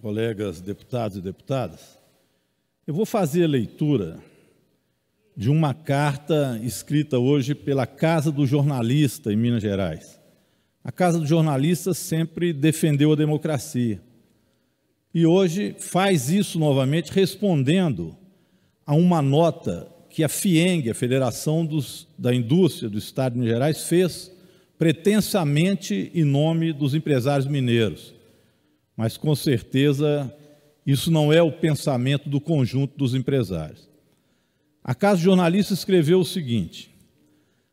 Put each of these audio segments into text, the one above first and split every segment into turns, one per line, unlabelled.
colegas deputados e deputadas, eu vou fazer a leitura de uma carta escrita hoje pela Casa do Jornalista em Minas Gerais. A Casa do Jornalista sempre defendeu a democracia. E hoje faz isso novamente respondendo a uma nota que a FIENG, a Federação dos, da Indústria do Estado de Minas Gerais, fez pretensamente em nome dos empresários mineiros mas com certeza isso não é o pensamento do conjunto dos empresários. A Casa Jornalista escreveu o seguinte: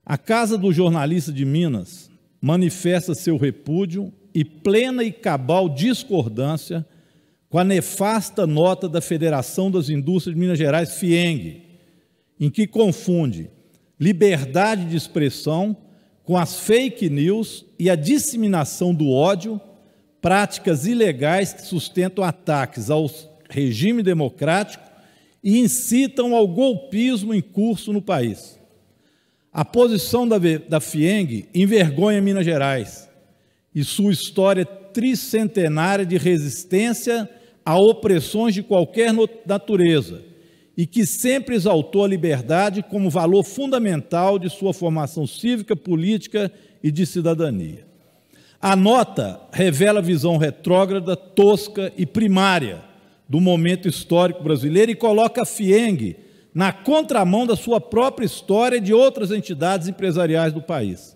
A Casa do Jornalista de Minas manifesta seu repúdio e plena e cabal discordância com a nefasta nota da Federação das Indústrias de Minas Gerais, FIENG, em que confunde liberdade de expressão com as fake news e a disseminação do ódio práticas ilegais que sustentam ataques ao regime democrático e incitam ao golpismo em curso no país. A posição da, FIENG envergonha Minas Gerais e sua história é tricentenária de resistência a opressões de qualquer natureza e que sempre exaltou a liberdade como valor fundamental de sua formação cívica, política e de cidadania. A nota revela a visão retrógrada, tosca e primária do momento histórico brasileiro e coloca a FIENG na contramão da sua própria história e de outras entidades empresariais do país.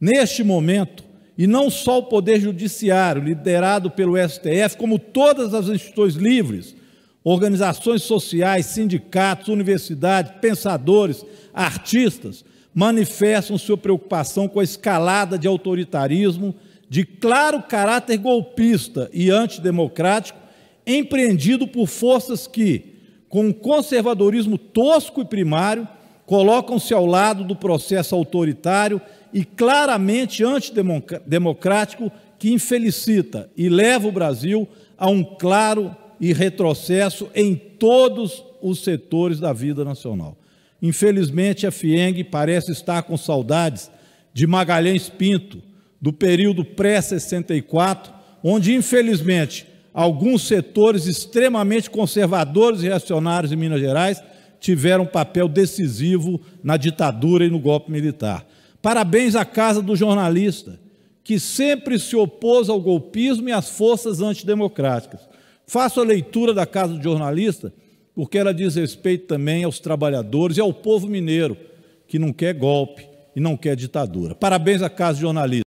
Neste momento, e não só o Poder Judiciário, liderado pelo STF, como todas as instituições livres, organizações sociais, sindicatos, universidades, pensadores, artistas, manifestam sua preocupação com a escalada de autoritarismo de claro caráter golpista e antidemocrático, empreendido por forças que, com um conservadorismo tosco e primário, colocam-se ao lado do processo autoritário e claramente antidemocrático que infelicita e leva o Brasil a um claro e retrocesso em todos os setores da vida nacional. Infelizmente, a FIENG parece estar com saudades de Magalhães Pinto, do período pré-64, onde, infelizmente, alguns setores extremamente conservadores e reacionários em Minas Gerais tiveram um papel decisivo na ditadura e no golpe militar. Parabéns à Casa do Jornalista, que sempre se opôs ao golpismo e às forças antidemocráticas. Faço a leitura da Casa do Jornalista, porque ela diz respeito também aos trabalhadores e ao povo mineiro, que não quer golpe e não quer ditadura. Parabéns à Casa do Jornalista.